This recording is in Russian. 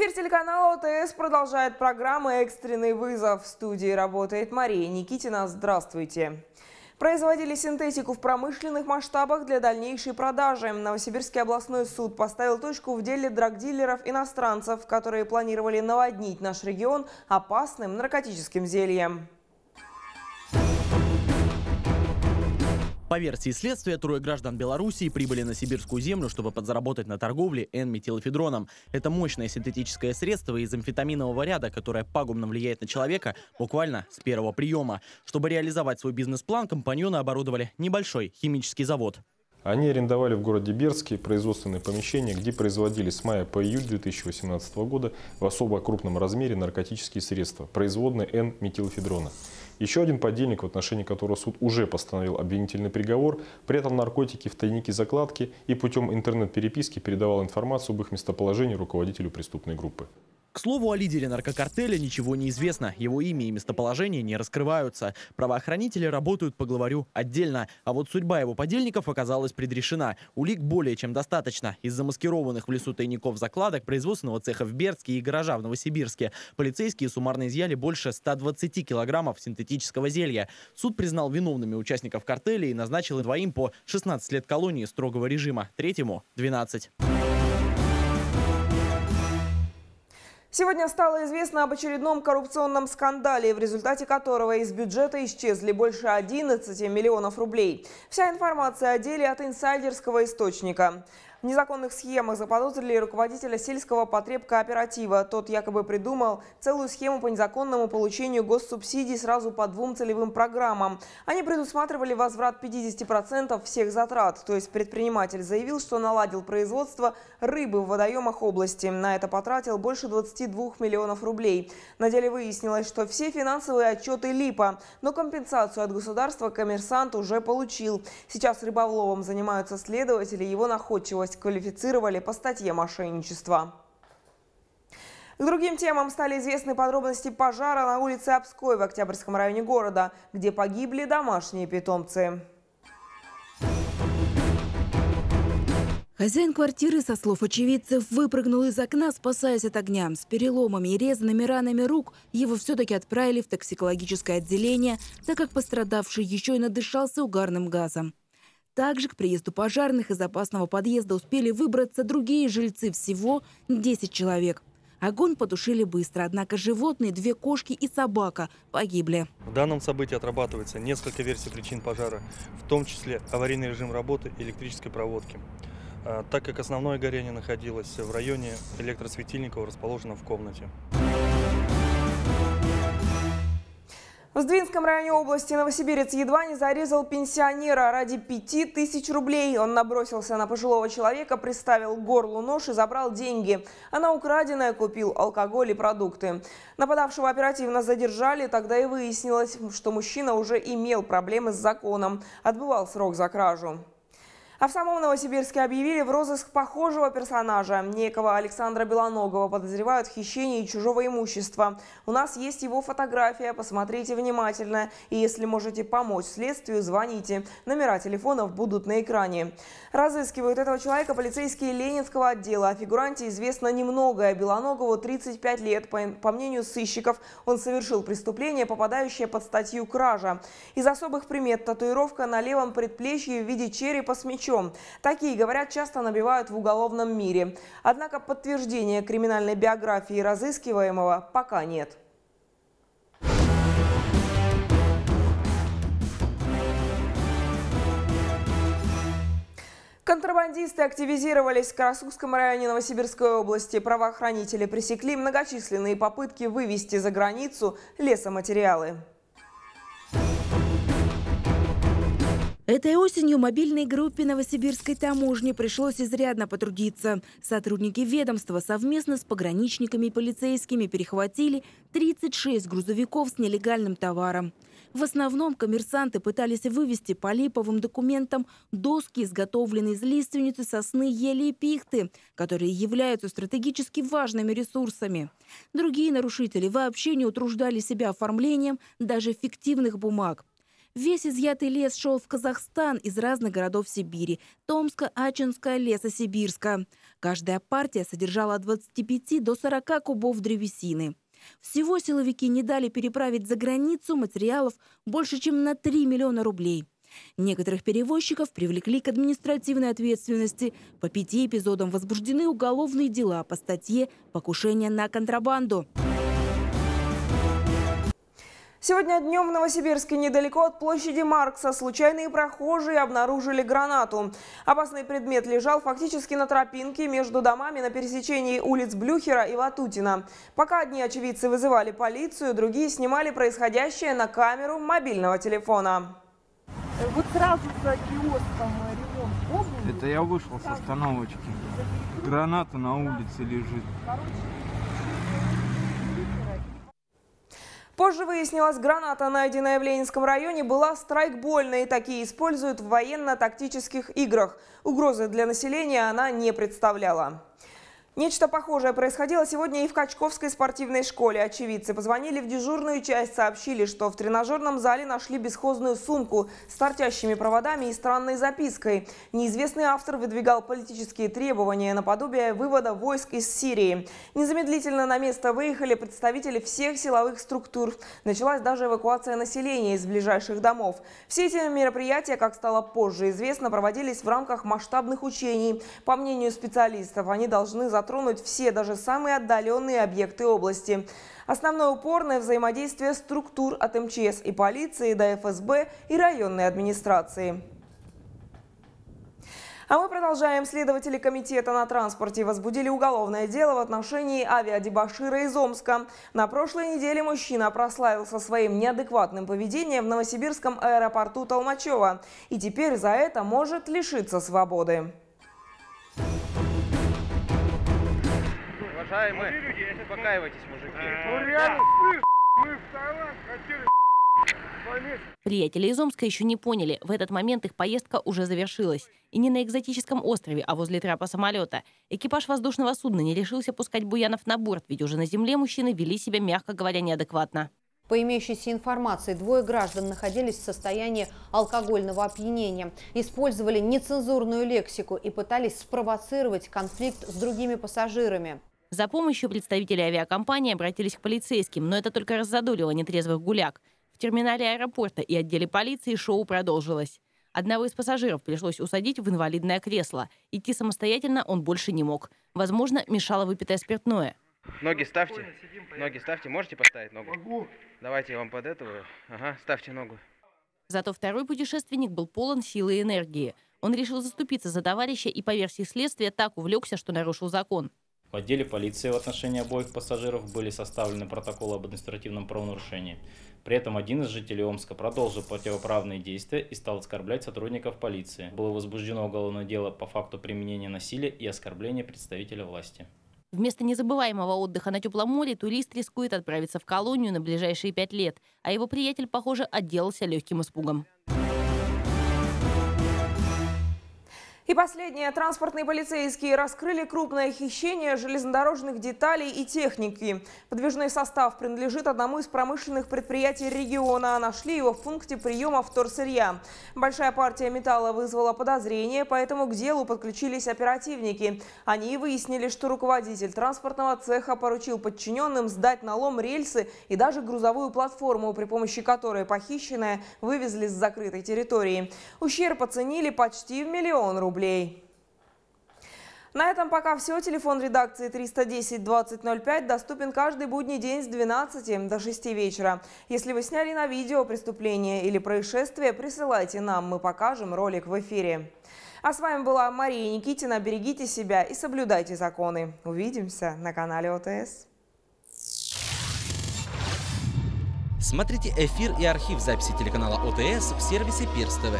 Эфир телеканала ОТС продолжает программу «Экстренный вызов». В студии работает Мария Никитина. Здравствуйте. Производили синтетику в промышленных масштабах для дальнейшей продажи. Новосибирский областной суд поставил точку в деле драгдилеров-иностранцев, которые планировали наводнить наш регион опасным наркотическим зельем. По версии следствия, трое граждан Белоруссии прибыли на сибирскую землю, чтобы подзаработать на торговле N-метилофедроном. Это мощное синтетическое средство из амфетаминового ряда, которое пагубно влияет на человека буквально с первого приема. Чтобы реализовать свой бизнес-план, компаньоны оборудовали небольшой химический завод. Они арендовали в городе Берске производственные помещения, где производили с мая по июль 2018 года в особо крупном размере наркотические средства, производные N-метилфедрона. Еще один подельник, в отношении которого суд уже постановил обвинительный приговор, прятал наркотики в тайнике закладки и путем интернет-переписки передавал информацию об их местоположении руководителю преступной группы. К слову, о лидере наркокартеля ничего не известно, его имя и местоположение не раскрываются. Правоохранители работают по главарю отдельно, а вот судьба его подельников оказалась предрешена. Улик более чем достаточно. Из замаскированных в лесу тайников закладок производственного цеха в Бердске и гаража в Новосибирске полицейские суммарно изъяли больше 120 килограммов синтетического зелья. Суд признал виновными участников картеля и назначил двоим по 16 лет колонии строгого режима, третьему – 12. Сегодня стало известно об очередном коррупционном скандале, в результате которого из бюджета исчезли больше 11 миллионов рублей. Вся информация о деле от инсайдерского источника. В незаконных схемах заподозрили руководителя сельского потребкооператива. Тот якобы придумал целую схему по незаконному получению госсубсидий сразу по двум целевым программам. Они предусматривали возврат 50% всех затрат. То есть предприниматель заявил, что наладил производство рыбы в водоемах области. На это потратил больше 22 миллионов рублей. На деле выяснилось, что все финансовые отчеты липа, но компенсацию от государства коммерсант уже получил. Сейчас рыболовом занимаются следователи его находчивости квалифицировали по статье мошенничества. К другим темам стали известны подробности пожара на улице Обской в Октябрьском районе города, где погибли домашние питомцы. Хозяин квартиры, со слов очевидцев, выпрыгнул из окна, спасаясь от огня. С переломами и резанными ранами рук его все-таки отправили в токсикологическое отделение, так как пострадавший еще и надышался угарным газом. Также к приезду пожарных из опасного подъезда успели выбраться другие жильцы, всего 10 человек. Огонь потушили быстро, однако животные, две кошки и собака погибли. В данном событии отрабатывается несколько версий причин пожара, в том числе аварийный режим работы электрической проводки. А, так как основное горение находилось в районе электросветильников, расположенном в комнате. В Сдвинском районе области новосибирец едва не зарезал пенсионера ради пяти тысяч рублей. Он набросился на пожилого человека, приставил к горлу нож и забрал деньги. Она а украденная купил алкоголь и продукты. Нападавшего оперативно задержали, тогда и выяснилось, что мужчина уже имел проблемы с законом, отбывал срок за кражу. А в самом Новосибирске объявили в розыск похожего персонажа. Некого Александра Белоногова подозревают в хищении чужого имущества. У нас есть его фотография, посмотрите внимательно. И если можете помочь следствию, звоните. Номера телефонов будут на экране. Разыскивают этого человека полицейские Ленинского отдела. О фигуранте известно немногое. Белоногову 35 лет. По мнению сыщиков, он совершил преступление, попадающее под статью кража. Из особых примет татуировка на левом предплечье в виде черепа с мечом чем. Такие, говорят, часто набивают в уголовном мире. Однако подтверждения криминальной биографии разыскиваемого пока нет. Контрабандисты активизировались в Карасукском районе Новосибирской области. Правоохранители пресекли многочисленные попытки вывести за границу лесоматериалы. Этой осенью мобильной группе Новосибирской таможни пришлось изрядно потрудиться. Сотрудники ведомства совместно с пограничниками и полицейскими перехватили 36 грузовиков с нелегальным товаром. В основном коммерсанты пытались вывести по липовым документам доски, изготовленные из лиственницы, сосны, ели и пихты, которые являются стратегически важными ресурсами. Другие нарушители вообще не утруждали себя оформлением даже фиктивных бумаг. Весь изъятый лес шел в Казахстан из разных городов Сибири – Томска, Ачинска, Лесосибирска. Каждая партия содержала от 25 до 40 кубов древесины. Всего силовики не дали переправить за границу материалов больше, чем на 3 миллиона рублей. Некоторых перевозчиков привлекли к административной ответственности. По пяти эпизодам возбуждены уголовные дела по статье «Покушение на контрабанду». Сегодня днем в Новосибирске недалеко от площади Маркса случайные прохожие обнаружили гранату. Опасный предмет лежал фактически на тропинке между домами на пересечении улиц Блюхера и Латутина. Пока одни очевидцы вызывали полицию, другие снимали происходящее на камеру мобильного телефона. Вот сразу за киоском ремонт Это я вышел с остановочки. Граната на улице лежит. Позже выяснилось, граната, найденная в Ленинском районе, была страйкбольной, и такие используют в военно-тактических играх. Угрозы для населения она не представляла. Нечто похожее происходило сегодня и в Качковской спортивной школе. Очевидцы позвонили в дежурную часть, сообщили, что в тренажерном зале нашли бесхозную сумку с торчащими проводами и странной запиской. Неизвестный автор выдвигал политические требования наподобие вывода войск из Сирии. Незамедлительно на место выехали представители всех силовых структур. Началась даже эвакуация населения из ближайших домов. Все эти мероприятия, как стало позже известно, проводились в рамках масштабных учений. По мнению специалистов, они должны затронуть затронуть все, даже самые отдаленные объекты области. Основной упор на взаимодействие структур от МЧС и полиции до ФСБ и районной администрации. А мы продолжаем. Следователи комитета на транспорте возбудили уголовное дело в отношении авиадебашира из Омска. На прошлой неделе мужчина прославился своим неадекватным поведением в новосибирском аэропорту Толмачева. И теперь за это может лишиться свободы. уважаемые. Успокаивайтесь, мужики. А, ну реально, слышь, мы в Таиланд хотели Приятели из Омска еще не поняли, в этот момент их поездка уже завершилась. И не на экзотическом острове, а возле трапа самолета. Экипаж воздушного судна не решился пускать Буянов на борт, ведь уже на земле мужчины вели себя, мягко говоря, неадекватно. По имеющейся информации, двое граждан находились в состоянии алкогольного опьянения, использовали нецензурную лексику и пытались спровоцировать конфликт с другими пассажирами. За помощью представители авиакомпании обратились к полицейским, но это только раззадорило нетрезвых гуляк. В терминале аэропорта и отделе полиции шоу продолжилось. Одного из пассажиров пришлось усадить в инвалидное кресло. Идти самостоятельно он больше не мог. Возможно, мешало выпитое спиртное. Ноги ставьте. Ноги ставьте. Можете поставить ногу? Могу. Давайте я вам под этого. Ага, ставьте ногу. Зато второй путешественник был полон силы и энергии. Он решил заступиться за товарища и, по версии следствия, так увлекся, что нарушил закон. В отделе полиции в отношении обоих пассажиров были составлены протоколы об административном правонарушении. При этом один из жителей Омска продолжил противоправные действия и стал оскорблять сотрудников полиции. Было возбуждено уголовное дело по факту применения насилия и оскорбления представителя власти. Вместо незабываемого отдыха на теплом море турист рискует отправиться в колонию на ближайшие пять лет, а его приятель, похоже, отделался легким испугом. И последнее. Транспортные полицейские раскрыли крупное хищение железнодорожных деталей и техники. Подвижной состав принадлежит одному из промышленных предприятий региона, нашли его в пункте приема вторсырья. Большая партия металла вызвала подозрение, поэтому к делу подключились оперативники. Они выяснили, что руководитель транспортного цеха поручил подчиненным сдать налом рельсы и даже грузовую платформу, при помощи которой похищенное вывезли с закрытой территории. Ущерб оценили почти в миллион рублей рублей. На этом пока все. Телефон редакции 310-2005 доступен каждый будний день с 12 до 6 вечера. Если вы сняли на видео преступление или происшествие, присылайте нам, мы покажем ролик в эфире. А с вами была Мария Никитина. Берегите себя и соблюдайте законы. Увидимся на канале ОТС. Смотрите эфир и архив записи телеканала ОТС в сервисе Пирс ТВ.